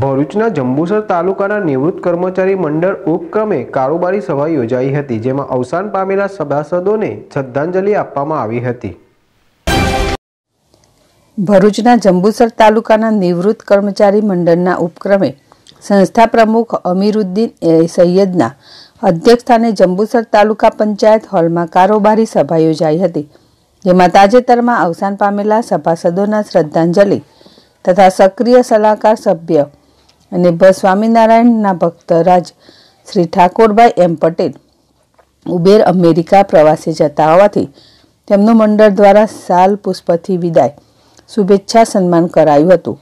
ભરૂચના જંબુસર તાલુકાના નિવૃત્ત કર્મચારી મંડળ ઉપક્રમે કારોબારી સભા યોજાઈ હતી જેમાં અવસાન પામેલા સભાસદોને શ્રદ્ધાંજલિ આપવામાં આવી હતી ભરૂચના જંબુસર તાલુકાના નિવૃત્ત કર્મચારી મંડળના ઉપક્રમે સંસ્થા પ્રમુખ અમીરુદ્દીન સૈયદના અધ્યક્ષસ્થાને જંબુસર તાલુકા પંચાયત હોલમાં કારોબારી સભા યોજાઈ હતી જેમાં તાજેતરમાં અવસાન પામેલા સભાસદોના શ્રદ્ધાંજલિ તથા સક્રિય સલાહકાર સભ્ય અને ભ સ્વામિનારાયણના ભક્ત રાજ શ્રી ઠાકોરભાઈ એમ પટેલ ઉબેર અમેરિકા પ્રવાસે જતા હોવાથી તેમનું મંડળ દ્વારા સાલ પુષ્પથી વિદાય શુભેચ્છા સન્માન કરાયું હતું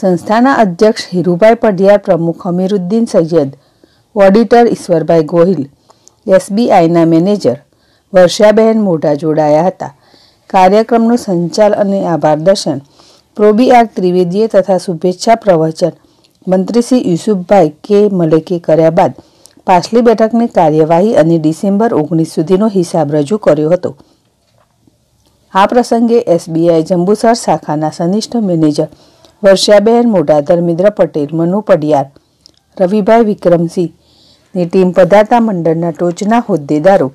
સંસ્થાના અધ્યક્ષ હીરુભાઈ પઢિયાર પ્રમુખ અમીરુદ્દીન સૈયદ ઓડિટર ઈશ્વરભાઈ ગોહિલ એસબીઆઈના મેનેજર વર્ષાબહેન મોઢા જોડાયા હતા કાર્યક્રમનું સંચાલન અને આભાર દર્શન પ્રોબી આર ત્રિવેદીએ તથા શુભેચ્છા પ્રવચન મંત્રીશ્રી યુસુફભાઈ કે મલેકે કર્યા બાદ પાછલી બેઠકની કાર્યવાહી અને ડિસેમ્બર ઓગણીસ સુધીનો હિસાબ રજૂ કર્યો હતો આ પ્રસંગે એસબીઆઈ જંબુસર શાખાના સનિષ્ઠ મેનેજર વર્ષાબેન મોટા ધર્મેન્દ્ર પટેલ મનુ પડિયાર રવિભાઈ વિક્રમસિંહની ટીમ પધારતા મંડળના ટોચના હોદ્દેદારો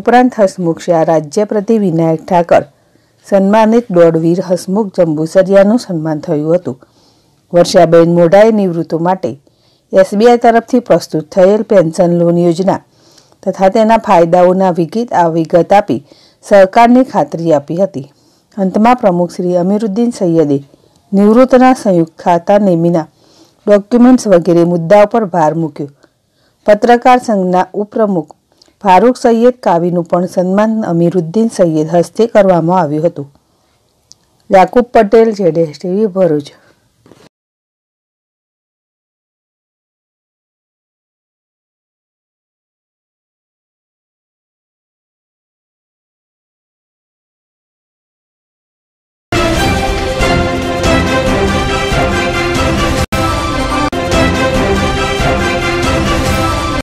ઉપરાંત હસમુખ શાહ રાજ્યપ્રતિ વિનાયક ઠાકર સન્માનિત દોડવીર હસમુખ જંબુસરિયાનું સન્માન થયું હતું વર્ષાબેન મોઢાએ નિવૃત્તો માટે એસબીઆઈ તરફથી પ્રસ્તુત થયેલ પેન્શન લોન યોજના તથા તેના ફાયદાઓના વિગત આ વિગત આપી સરકારને ખાતરી આપી હતી અંતમાં પ્રમુખ શ્રી અમીરુદ્દીન સૈયદે નિવૃત્તના સંયુક્ત ખાતા નેમીના ડોક્યુમેન્ટ્સ વગેરે મુદ્દા પર ભાર મૂક્યો પત્રકાર સંઘના ઉપપ્રમુખ ફારૂક સૈયદ કાવીનું પણ સન્માન અમીરુદ્દીન સૈયદ હસ્તે કરવામાં આવ્યું હતું યાકુબ પટેલ જેડેશ ટીવી ભરૂચ